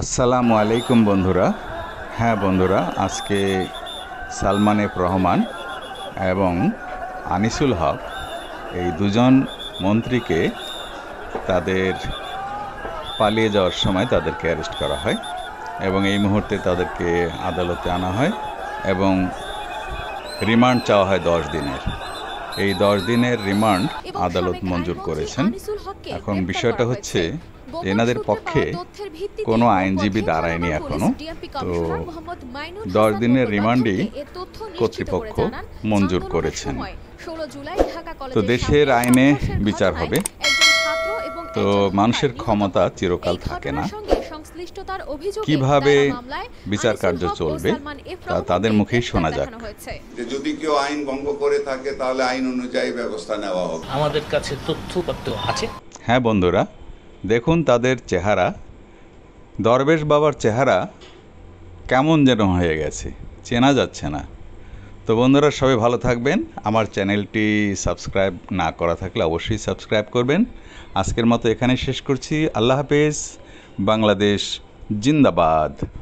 আসসালামু আলাইকুম বন্ধুরা হ্যাঁ বন্ধুরা আজকে সালমান এফ রহমান এবং আনিসুল হক এই দুজন মন্ত্রীকে তাদের পালিয়ে যাওয়ার সময় তাদেরকে অ্যারেস্ট করা হয় এবং এই মুহূর্তে তাদেরকে আদালতে আনা হয় এবং রিমান্ড চাওয়া হয় দশ দিনের এই দশ দিনের রিমান্ড আদালত মঞ্জুর করেছেন এখন বিষয়টা হচ্ছে এনাদের পক্ষে কোনো আইনজীবী দাঁড়ায়নি এখনো তো দশ দিনের রিমান্ডই কর্তৃপক্ষ মঞ্জুর করেছেন তো দেশের আইনে বিচার হবে তো মানুষের ক্ষমতা চিরকাল থাকে না কিভাবে বিচার কার্য চলবে তাদের মুখেই শোনা যাক যদি কেউ আইন ভঙ্গ করে থাকে তাহলে আইন অনুযায়ী ব্যবস্থা নেওয়া হবে আমাদের কাছে তথ্য আছে হ্যাঁ বন্ধুরা দেখুন তাদের চেহারা দরবেশ বাবার চেহারা কেমন যেন হয়ে গেছে চেনা যাচ্ছে না তো বন্ধুরা সবাই ভালো থাকবেন আমার চ্যানেলটি সাবস্ক্রাইব না করা থাকলে অবশ্যই সাবস্ক্রাইব করবেন আজকের মতো এখানে শেষ করছি আল্লাহ হাফেজ বাংলাদেশ জিন্দাবাদ